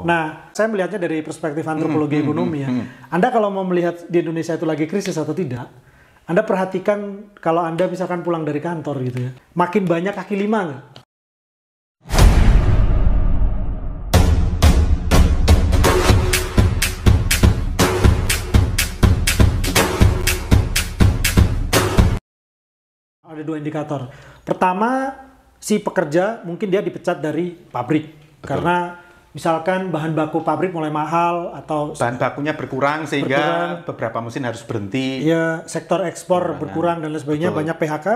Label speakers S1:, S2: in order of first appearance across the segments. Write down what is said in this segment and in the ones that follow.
S1: Oh. Nah, saya melihatnya dari perspektif hmm, antropologi hmm, ekonomi ya. Hmm, hmm. Anda kalau mau melihat di Indonesia itu lagi krisis atau tidak, Anda perhatikan kalau Anda misalkan pulang dari kantor gitu ya, makin banyak kaki lima nggak? Ada dua indikator. Pertama, si pekerja mungkin dia dipecat dari pabrik Betul. karena misalkan bahan baku pabrik mulai mahal atau bahan bakunya berkurang sehingga berkurang, beberapa mesin harus berhenti. Ya, sektor ekspor nah, nah, berkurang dan lain sebagainya, Betul. banyak PHK.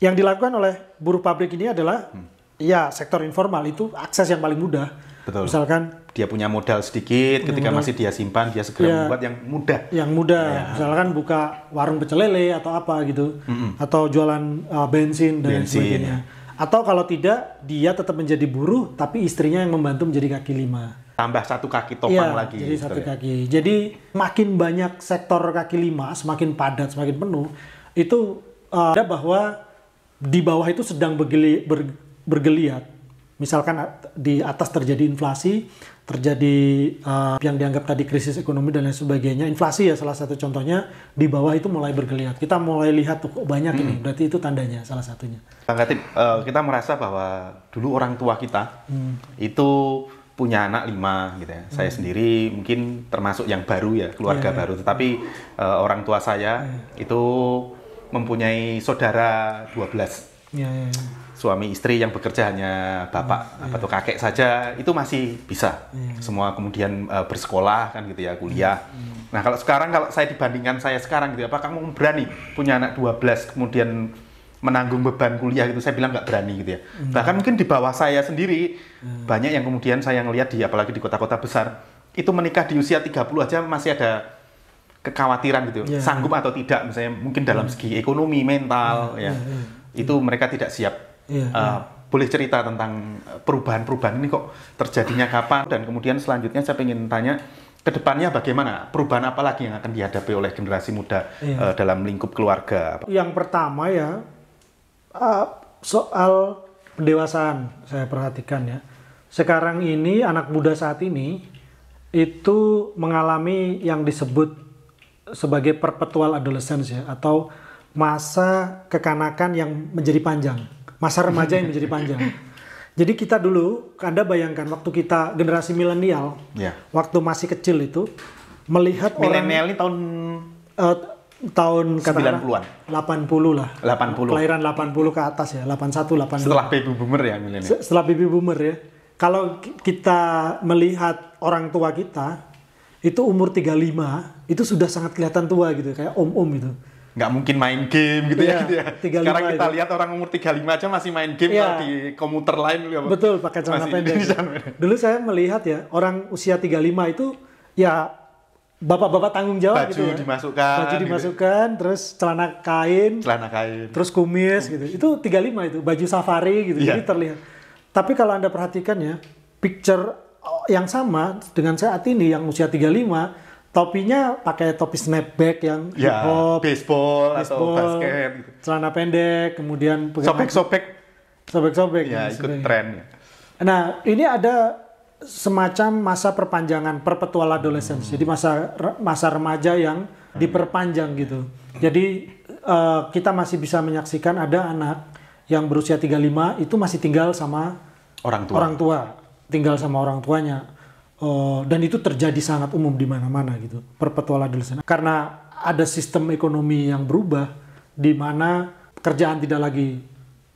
S1: Yang dilakukan oleh buruh pabrik ini adalah hmm. ya sektor informal itu akses yang paling mudah. Betul. Misalkan
S2: dia punya modal sedikit, ketika modal, masih dia simpan, dia segera ya, membuat yang
S1: mudah. Yang mudah, ya. misalkan buka warung pecelele atau apa gitu, mm atau jualan uh, bensin dan bensin, sebagainya. Atau kalau tidak, dia tetap menjadi buruh, tapi istrinya yang membantu menjadi kaki lima.
S2: Tambah satu kaki topang ya, lagi. Jadi gitu satu ya.
S1: kaki. Jadi makin banyak sektor kaki lima, semakin padat, semakin penuh, itu uh, ada bahwa di bawah itu sedang bergeli, ber, bergeliat Misalkan di atas terjadi inflasi, terjadi uh, yang dianggap tadi krisis ekonomi dan lain sebagainya. Inflasi ya salah satu contohnya di bawah itu mulai bergeliat. Kita mulai lihat tuh banyak hmm. ini. Berarti itu tandanya salah satunya.
S2: Bang Gatip, uh, eh, kita merasa bahwa dulu orang tua kita hmm. itu punya anak lima gitu ya. Hmm. Saya sendiri mungkin termasuk yang baru ya, keluarga yeah. baru. Tetapi uh, orang tua saya yeah. itu mempunyai saudara 12. Ya, ya, ya, suami istri yang bekerja hanya bapak ya, ya. atau kakek saja itu masih bisa ya. semua kemudian uh, bersekolah kan gitu ya kuliah ya, ya. nah kalau sekarang kalau saya dibandingkan saya sekarang gitu ya, apa kamu berani punya anak 12 kemudian menanggung beban kuliah gitu saya bilang nggak berani gitu ya hmm. bahkan mungkin di bawah saya sendiri hmm. banyak yang kemudian saya ngelihat di apalagi di kota-kota besar itu menikah di usia 30 aja masih ada kekhawatiran gitu yeah. sanggup atau tidak misalnya mungkin dalam segi ekonomi mental yeah. ya yeah. Yeah itu mereka tidak siap. Yeah, uh, yeah. Boleh cerita tentang eh, perubahan-perubahan ini kok terjadinya kapan dan kemudian selanjutnya saya ingin tanya kedepannya bagaimana perubahan apa lagi yang akan dihadapi oleh generasi muda yeah. Iya. uh, dalam lingkup keluarga?
S1: Yang pertama ya uh, soal pendewasaan saya perhatikan ya. Sekarang ini anak muda saat ini itu mengalami yang disebut sebagai perpetual adolescence ya atau masa kekanakan yang menjadi panjang, masa remaja yang menjadi panjang. Jadi kita dulu, Anda bayangkan waktu kita generasi milenial, yeah. waktu masih kecil itu melihat milenial ini tahun uh, tahun 90-an. 80 lah.
S2: 80. Kelahiran
S1: 80 ke atas ya, 81, 82. Setelah
S2: baby boomer ya milenial.
S1: Setelah baby boomer ya. Kalau kita melihat orang tua kita itu umur 35, itu sudah sangat kelihatan tua gitu, kayak om-om itu nggak mungkin main game gitu yeah, ya. Gitu ya. Sekarang kita itu.
S2: lihat orang umur 35 aja masih main game yeah. di komuter lain. Gitu Betul, pakai celana pendek.
S1: Dulu saya melihat ya, orang usia 35 itu ya bapak-bapak tanggung jawab baju gitu ya.
S2: dimasukkan baju gitu. dimasukkan
S1: gitu. terus celana kain
S2: celana kain terus
S1: kumis gitu itu 35 itu baju safari gitu yeah. jadi terlihat tapi kalau anda perhatikan ya picture oh, yang sama dengan saat ini yang usia 35 topinya pakai topi snapback yang ya, hip hop, baseball, baseball atau basket, gitu. celana pendek, kemudian sobek-sobek, sobek-sobek, ya, gitu. ya ikut tren. Nah, ini ada semacam masa perpanjangan perpetual adolescence. Hmm. Jadi masa masa remaja yang diperpanjang gitu. Jadi uh, kita masih bisa menyaksikan ada anak yang berusia 35 itu masih tinggal sama orang tua. Orang tua tinggal sama orang tuanya. Uh, dan itu terjadi sangat umum di mana-mana gitu, perpetual adolescence. Karena ada sistem ekonomi yang berubah, di mana kerjaan tidak lagi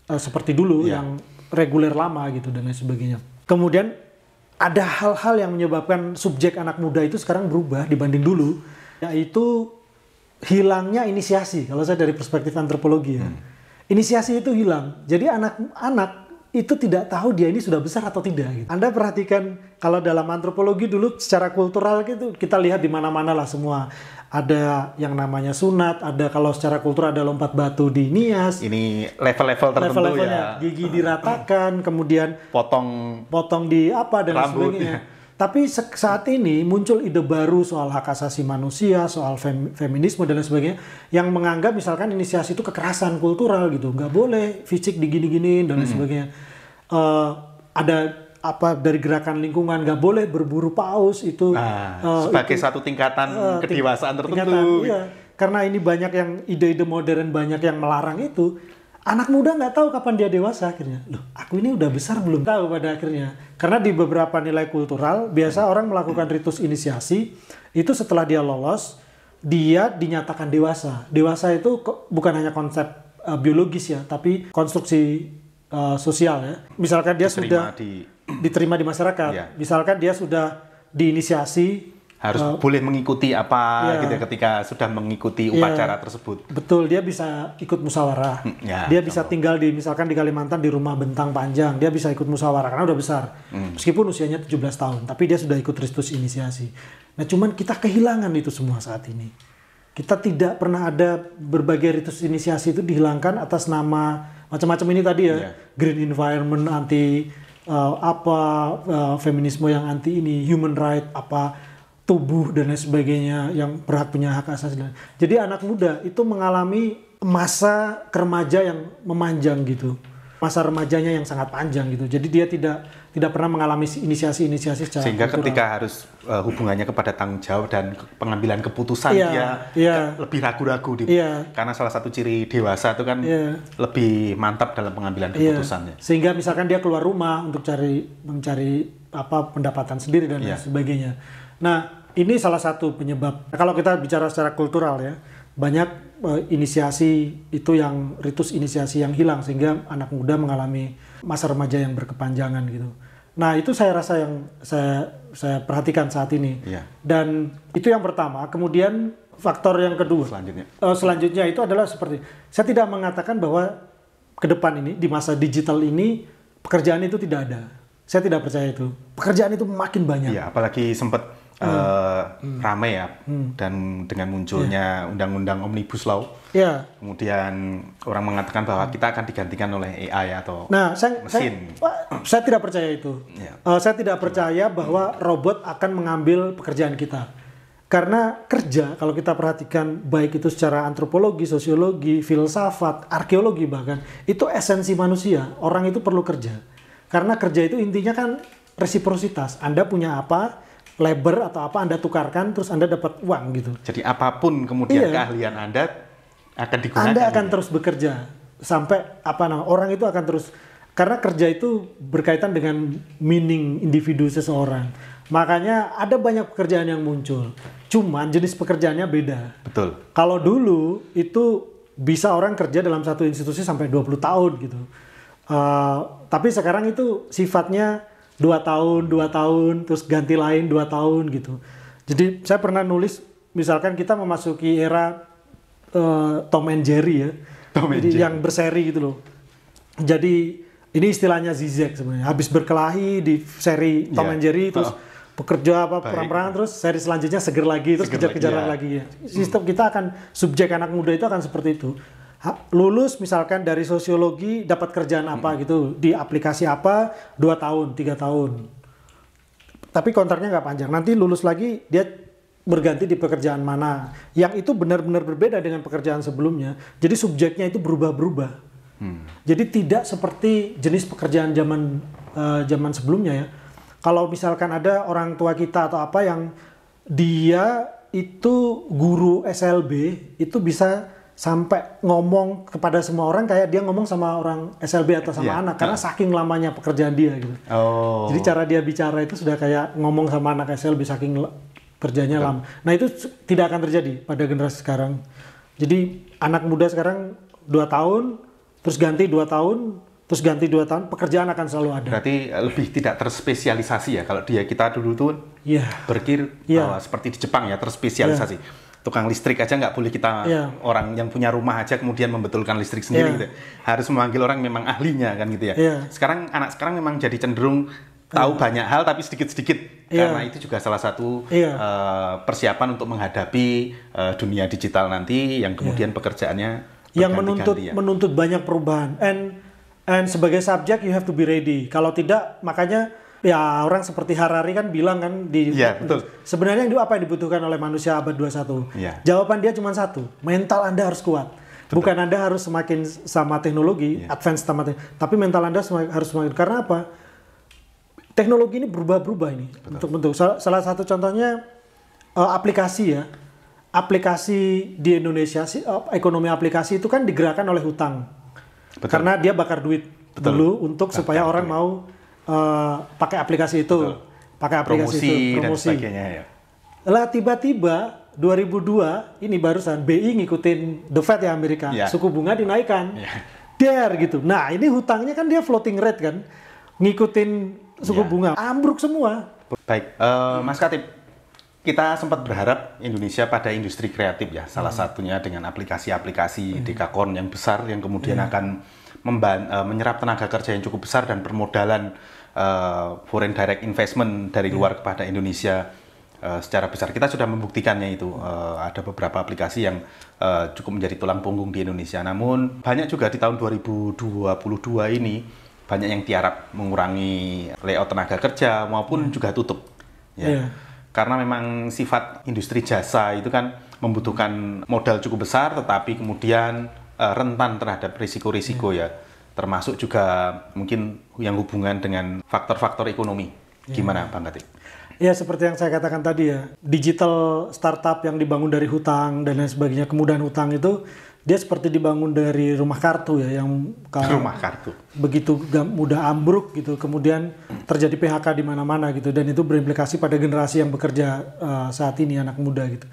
S1: uh, seperti dulu yeah. yang reguler lama gitu dan lain sebagainya. Kemudian ada hal-hal yang menyebabkan subjek anak muda itu sekarang berubah dibanding dulu, yaitu hilangnya inisiasi. Kalau saya dari perspektif antropologi ya, hmm. inisiasi itu hilang. Jadi anak-anak itu tidak tahu dia ini sudah besar atau tidak. Gitu. Anda perhatikan kalau dalam antropologi dulu secara kultural gitu kita lihat di mana-mana lah semua ada yang namanya sunat, ada kalau secara kultur ada lompat batu di Nias. Ini
S2: level-level tertentu level ya.
S1: Gigi diratakan, kemudian potong potong di apa dan sebagainya. Tapi saat ini muncul ide baru soal hak asasi manusia, soal fem feminisme dan lain sebagainya, yang menganggap misalkan inisiasi itu kekerasan kultural gitu, nggak boleh fisik digini-giniin dan lain hmm. sebagainya. Uh, ada apa dari gerakan lingkungan nggak boleh berburu paus itu nah, uh, sebagai itu,
S2: satu tingkatan uh, kedewasaan tertentu. Tingkatan, iya. Gitu.
S1: Karena ini banyak yang ide-ide modern banyak yang melarang itu anak muda nggak tahu kapan dia dewasa akhirnya loh aku ini udah besar belum tahu pada akhirnya karena di beberapa nilai kultural biasa orang melakukan ritus inisiasi itu setelah dia lolos dia dinyatakan dewasa dewasa itu bukan hanya konsep uh, biologis ya tapi konstruksi uh, sosial ya misalkan dia diterima sudah di... diterima di masyarakat Yeah. misalkan dia sudah diinisiasi
S2: harus uh, boleh mengikuti apa iya. gitu ya, gitu ketika sudah mengikuti iya. upacara yeah. tersebut.
S1: Betul, dia bisa ikut musyawarah. Hmm, ya, dia bisa betul. tinggal di misalkan di Kalimantan di rumah bentang panjang, dia bisa ikut musyawarah karena udah besar. Hmm. Meskipun usianya 17 tahun, tapi dia sudah ikut Kristus inisiasi. Nah, cuman kita kehilangan itu semua saat ini. Kita tidak pernah ada berbagai ritus inisiasi itu dihilangkan atas nama macam-macam ini tadi ya, yeah. green environment anti uh, apa uh, feminisme yang anti ini, human right apa tubuh dan lain sebagainya yang berhak punya hak asasi jadi anak muda itu mengalami masa remaja yang memanjang gitu masa remajanya yang sangat panjang gitu jadi dia tidak tidak pernah mengalami inisiasi-inisiasi secara sehingga kultural. ketika
S2: harus uh, hubungannya kepada tanggung jawab dan pengambilan keputusan yeah, dia yeah. Iya. lebih ragu-ragu di yeah. karena salah satu ciri dewasa itu kan yeah. lebih mantap dalam pengambilan iya. keputusannya yeah.
S1: sehingga misalkan dia keluar rumah untuk cari mencari apa pendapatan sendiri dan yeah. sebagainya Nah, ini salah satu penyebab. Nah, kalau kita bicara secara kultural ya, banyak uh, inisiasi itu yang ritus inisiasi yang hilang sehingga anak muda mengalami masa remaja yang berkepanjangan gitu. Nah, itu saya rasa yang saya saya perhatikan saat ini. Iya. Dan itu yang pertama. Kemudian faktor yang kedua. Selanjutnya. Uh, selanjutnya itu adalah seperti saya tidak mengatakan bahwa ke depan ini di masa digital ini pekerjaan itu tidak ada. Saya tidak percaya itu. Pekerjaan itu makin banyak. Iya,
S2: apalagi sempat uh, hmm. ramai ya hmm. dan dengan munculnya undang-undang yeah. omnibus law yeah. kemudian orang mengatakan bahwa kita akan digantikan oleh AI atau
S1: nah, saya, mesin saya, saya tidak percaya itu yeah. Ya. uh, saya tidak percaya bahwa robot akan mengambil pekerjaan kita karena kerja kalau kita perhatikan baik itu secara antropologi, sosiologi, filsafat, arkeologi bahkan itu esensi manusia. Orang itu perlu kerja. Karena kerja itu intinya kan resiprositas. Anda punya apa, labor atau apa Anda tukarkan terus Anda dapat uang gitu. Jadi apapun kemudian iya. keahlian Anda akan digunakan. Anda akan ya? terus bekerja sampai apa namanya orang itu akan terus karena kerja itu berkaitan dengan meaning individu seseorang. Makanya ada banyak pekerjaan yang muncul. Cuman jenis pekerjaannya beda. Betul. Kalau dulu itu bisa orang kerja dalam satu institusi sampai 20 tahun gitu. Uh, tapi sekarang itu sifatnya dua tahun dua tahun terus ganti lain dua tahun gitu jadi saya pernah nulis misalkan kita memasuki era uh, Tom and Jerry ya Tom jadi and Jerry. yang berseri gitu loh jadi ini istilahnya zigzag sebenarnya habis berkelahi di seri Tom yeah. and Jerry terus oh. pekerja apa perang-perangan terus seri selanjutnya seger lagi terus kejar-kejaran lagi, ya. lagi ya sistem hmm. kita akan subjek anak muda itu akan seperti itu lulus misalkan dari sosiologi dapat kerjaan apa hmm. gitu di aplikasi apa dua tahun tiga tahun tapi kontraknya nggak panjang nanti lulus lagi dia berganti di pekerjaan mana yang itu benar-benar berbeda dengan pekerjaan sebelumnya jadi subjeknya itu berubah-berubah hmm. jadi tidak seperti jenis pekerjaan zaman uh, zaman sebelumnya ya kalau misalkan ada orang tua kita atau apa yang dia itu guru SLB itu bisa sampai ngomong kepada semua orang kayak dia ngomong sama orang SLB atau sama yeah. anak iya. karena saking lamanya pekerjaan dia gitu. Oh. Jadi cara dia bicara itu sudah kayak ngomong sama anak SLB saking kerjanya lama. Nah itu tidak akan terjadi pada generasi sekarang. Jadi anak muda sekarang dua tahun, terus ganti dua tahun, terus ganti dua tahun, pekerjaan akan selalu ada.
S2: Berarti eh, lebih tidak terspesialisasi ya kalau dia kita dulu tuh yeah. berkir yeah. bahwa seperti di Jepang ya terspesialisasi. Yeah tukang listrik aja nggak boleh kita ya. orang yang punya rumah aja kemudian membetulkan listrik sendiri ya. gitu. Harus memanggil orang memang ahlinya kan gitu ya. ya Sekarang anak sekarang memang jadi cenderung tahu ya. banyak hal tapi sedikit-sedikit ya. karena itu juga salah satu ya. uh, persiapan untuk menghadapi uh, dunia digital nanti yang iya. kemudian ya. pekerjaannya
S1: yang menuntut ya. menuntut banyak perubahan and and sebagai subjek you have to be ready. Kalau tidak makanya ya orang seperti Harari kan bilang kan di ya, betul. sebenarnya itu apa yang dibutuhkan oleh manusia abad 21. Ya. Jawaban dia cuma satu, mental Anda harus kuat. Betul. Bukan Anda harus semakin sama teknologi, ya. advance sama teknologi, tapi mental Anda semakin, harus semakin karena apa? Teknologi ini berubah-berubah ini bentuk-bentuk. Salah satu contohnya uh, aplikasi ya. Aplikasi di Indonesia sih uh, ekonomi aplikasi itu kan digerakkan oleh hutang. Betul. Karena dia bakar duit Betul. dulu untuk Bahkan supaya ya, orang mau uh, pakai aplikasi itu, Betul. pakai aplikasi promosi itu, promosi. Dan sebagainya, ya. Lah tiba-tiba 2002 ini barusan BI ngikutin The Fed ya Amerika, yeah. suku bunga dinaikkan. Yeah. Der gitu. Nah, ini hutangnya kan dia floating rate kan. Ngikutin suku yeah. bunga ambruk semua.
S2: Baik, uh, Mas Katip, kita sempat berharap Indonesia pada industri kreatif ya, salah hmm. satunya dengan aplikasi-aplikasi hmm. Dekakorn yang besar yang kemudian hmm. akan memban, uh, menyerap tenaga kerja yang cukup besar dan permodalan uh, foreign direct investment dari hmm. luar hmm. kepada Indonesia uh, secara besar. Kita sudah membuktikannya itu. Uh, ada beberapa aplikasi yang uh, cukup menjadi tulang punggung di Indonesia. Namun banyak juga di tahun 2022 ini banyak yang tiarap mengurangi layout tenaga kerja maupun hmm. juga tutup. Ya. Yeah. Karena memang sifat industri jasa itu kan membutuhkan modal cukup besar, tetapi kemudian Eh, rentan terhadap risiko-risiko hmm. ya, termasuk juga mungkin yang hubungan dengan faktor-faktor ekonomi. Ya. Gimana Bang Katik?
S1: Ya seperti yang saya katakan tadi ya, digital startup yang dibangun dari hutang dan lain sebagainya, kemudahan hutang itu dia seperti dibangun dari rumah kartu ya yang kalau rumah kartu begitu mudah ambruk gitu kemudian terjadi PHK di mana-mana gitu dan itu berimplikasi pada generasi yang bekerja uh, saat ini anak muda gitu.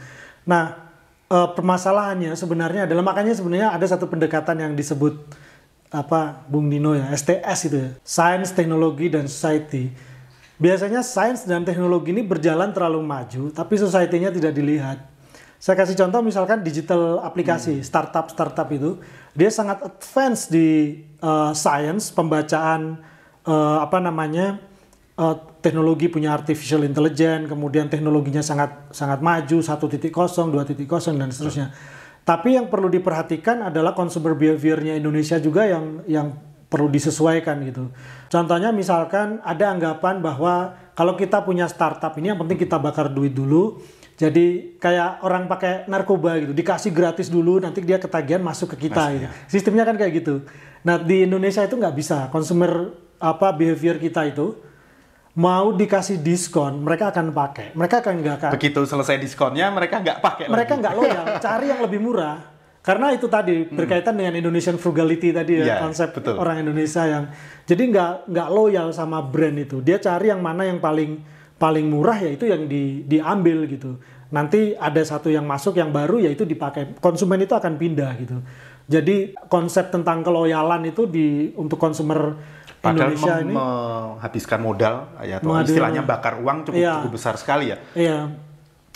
S1: Nah, uh, permasalahannya sebenarnya adalah makanya sebenarnya ada satu pendekatan yang disebut apa Bung Dino ya STS itu ya Science, Teknologi dan Society. Biasanya sains dan teknologi ini berjalan terlalu maju, tapi society-nya tidak dilihat. Saya kasih contoh misalkan digital aplikasi hmm. startup startup itu dia sangat advance di uh, eh, science pembacaan uh, apa namanya uh, teknologi punya artificial intelligence, kemudian teknologinya sangat sangat maju 1.0, 2.0 dan seterusnya. Hmm. Tapi yang perlu diperhatikan adalah consumer behavior-nya Indonesia juga yang yang perlu disesuaikan gitu. Contohnya misalkan ada anggapan bahwa kalau kita punya startup ini yang penting kita bakar duit dulu. Jadi kayak orang pakai narkoba gitu, dikasih gratis dulu, nanti dia ketagihan masuk ke kita. Gitu. Ya. Sistemnya kan kayak gitu. Nah di Indonesia itu nggak bisa. Consumer apa behavior kita itu mau dikasih diskon, mereka akan pakai. Mereka akan nggak akan.
S2: Begitu selesai diskonnya, mereka nggak pakai. Mereka
S1: nggak loyal. Cari yang lebih murah. Karena itu tadi hmm. berkaitan dengan Indonesian frugality tadi ya, ya konsep betul. orang Indonesia yang jadi nggak nggak loyal sama brand itu. Dia cari yang mana yang paling paling murah ya itu yang di, diambil gitu. Nanti ada satu yang masuk yang baru ya itu dipakai. Konsumen itu akan pindah gitu. Jadi konsep tentang keloyalan itu di untuk konsumer Padahal Indonesia mem- ini menghabiskan
S2: modal ya atau istilahnya bakar uang cukup ya. cukup besar sekali ya.
S1: Iya.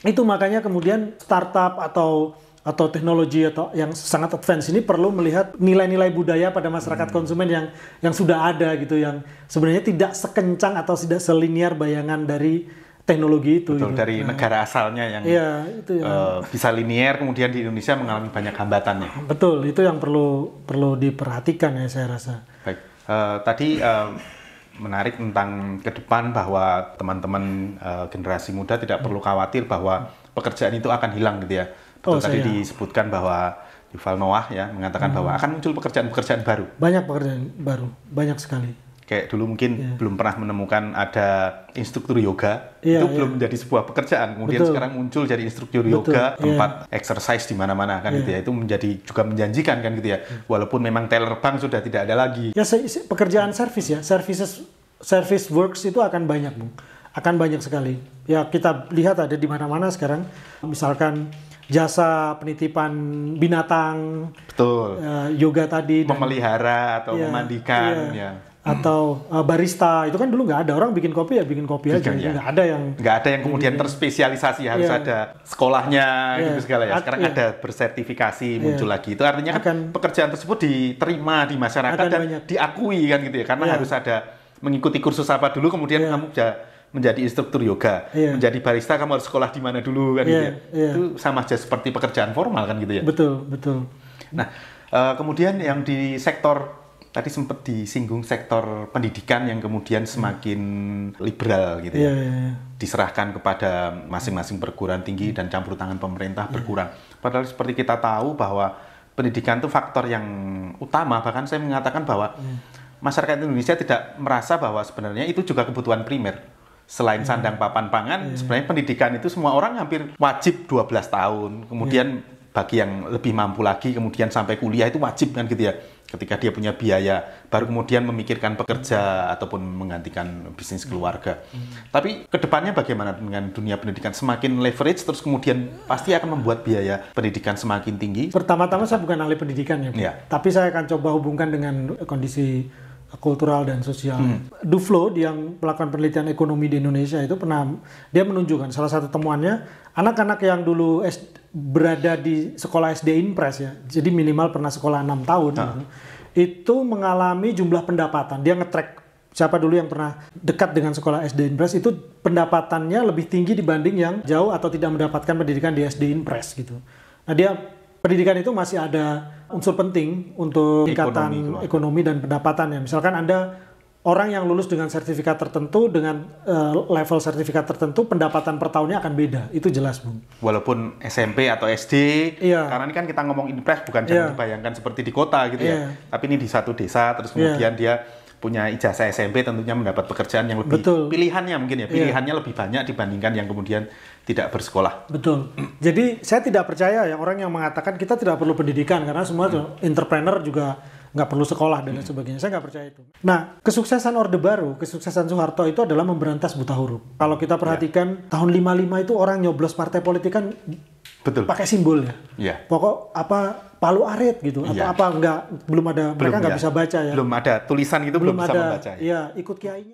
S1: Itu makanya kemudian startup atau atau teknologi atau yang sangat advance ini perlu melihat nilai-nilai budaya pada masyarakat hmm. konsumen yang yang sudah ada gitu yang sebenarnya tidak sekencang atau tidak selinier bayangan dari teknologi itu Betul, gitu.
S2: dari nah. negara asalnya yang iya,
S1: ya, itu yang, uh,
S2: eh, bisa linier kemudian di Indonesia mengalami banyak hambatannya.
S1: Betul, itu yang perlu perlu diperhatikan ya saya rasa.
S2: Baik. Uh, tadi uh, menarik tentang ke depan bahwa teman-teman uh, generasi muda tidak perlu khawatir bahwa pekerjaan itu akan hilang gitu ya. Oh, Betul oh, tadi saya. disebutkan bahwa Yuval Noah ya mengatakan hmm. bahwa akan muncul pekerjaan-pekerjaan baru.
S1: Banyak pekerjaan baru, banyak sekali
S2: kayak dulu mungkin yeah. belum pernah menemukan ada instruktur yoga yeah, itu yeah. belum iya. menjadi sebuah pekerjaan kemudian Betul. sekarang muncul jadi instruktur Betul. yoga iya. tempat yeah. exercise di mana-mana kan yeah. gitu ya itu menjadi juga menjanjikan kan gitu ya iya. walaupun memang teller bank sudah tidak ada lagi ya pekerjaan
S1: service ya services service works itu akan banyak bung akan banyak sekali ya kita lihat ada di mana-mana sekarang misalkan jasa penitipan binatang, betul, uh, yoga tadi, memelihara atau ya, memandikan, ya. ya atau uh, barista itu kan dulu nggak ada orang bikin kopi ya bikin kopi aja ya. nggak ya. ada yang
S2: nggak ada yang kemudian bikin. Iya. terspesialisasi harus yeah. ada sekolahnya yeah. gitu segala ya sekarang yeah. ada bersertifikasi yeah. muncul lagi itu artinya kan akan, pekerjaan tersebut diterima di masyarakat dan banyak. diakui kan gitu ya karena yeah. harus ada mengikuti kursus apa dulu kemudian yeah. kamu bisa menjadi instruktur yoga, yeah. menjadi barista kamu harus sekolah di mana dulu kan yeah. gitu. Iya, ya. Yeah. Itu sama aja seperti pekerjaan formal kan gitu ya.
S1: Betul, betul. Nah,
S2: uh, kemudian yang di sektor tadi sempat disinggung sektor pendidikan yang kemudian hmm. semakin hmm. liberal gitu ya. Yeah, yeah, iya. Diserahkan kepada masing-masing perguruan tinggi hmm. dan campur tangan pemerintah iya. berkurang. Padahal seperti kita tahu bahwa pendidikan itu faktor yang utama bahkan saya mengatakan bahwa iya. masyarakat Indonesia tidak merasa bahwa sebenarnya itu juga kebutuhan primer. Selain sandang papan pangan, sebenarnya pendidikan itu semua orang hampir wajib 12 tahun. Kemudian bagi yang lebih mampu lagi kemudian sampai kuliah itu wajib kan gitu ya ketika dia punya biaya baru kemudian memikirkan pekerja ataupun menggantikan bisnis hmm. keluarga. Hmm. Tapi kedepannya bagaimana dengan dunia pendidikan semakin leverage terus kemudian pasti akan membuat biaya pendidikan semakin tinggi.
S1: Pertama-tama saya bukan ahli pendidikan ya, ya. tapi saya akan coba hubungkan dengan kondisi kultural dan sosial. Hmm. Duflo yang melakukan penelitian ekonomi di Indonesia itu pernah dia menunjukkan salah satu temuannya anak-anak yang dulu S, berada di sekolah SD Impres ya, jadi minimal pernah sekolah enam tahun, hmm. itu mengalami jumlah pendapatan. Dia ngetrack siapa dulu yang pernah dekat dengan sekolah SD Impres itu pendapatannya lebih tinggi dibanding yang jauh atau tidak mendapatkan pendidikan di SD Impres gitu. Nah dia pendidikan itu masih ada unsur penting untuk tingkatan ekonomi, ekonomi dan pendapatan ya. Misalkan Anda orang yang lulus dengan sertifikat tertentu dengan uh, level sertifikat tertentu pendapatan per tahunnya akan beda itu jelas bung
S2: walaupun SMP atau SD
S1: iya. karena ini kan kita ngomong
S2: impres bukan iya. jangan iya. dibayangkan seperti di kota gitu ya. iya. ya tapi ini di satu desa terus kemudian iya. dia punya ijazah SMP tentunya mendapat pekerjaan yang lebih Betul. pilihannya mungkin ya iya. pilihannya yeah. lebih banyak dibandingkan yang kemudian tidak bersekolah.
S1: Betul. Jadi saya tidak percaya yang orang yang mengatakan kita tidak perlu pendidikan karena semua mm. entrepreneur juga nggak perlu sekolah dan mm. sebagainya. Saya nggak percaya itu. Nah, kesuksesan Orde Baru, kesuksesan Soeharto itu adalah memberantas buta huruf. Kalau kita ya. perhatikan yeah. tahun 55 itu orang nyoblos partai politik kan Betul. pakai simbol ya. ya. Pokok apa palu arit gitu iya. atau apa enggak belum ada belum, mereka nggak iya. bisa baca
S2: ya belum ada tulisan gitu belum, belum bisa ada, membaca ya,
S1: ya ikut kiainya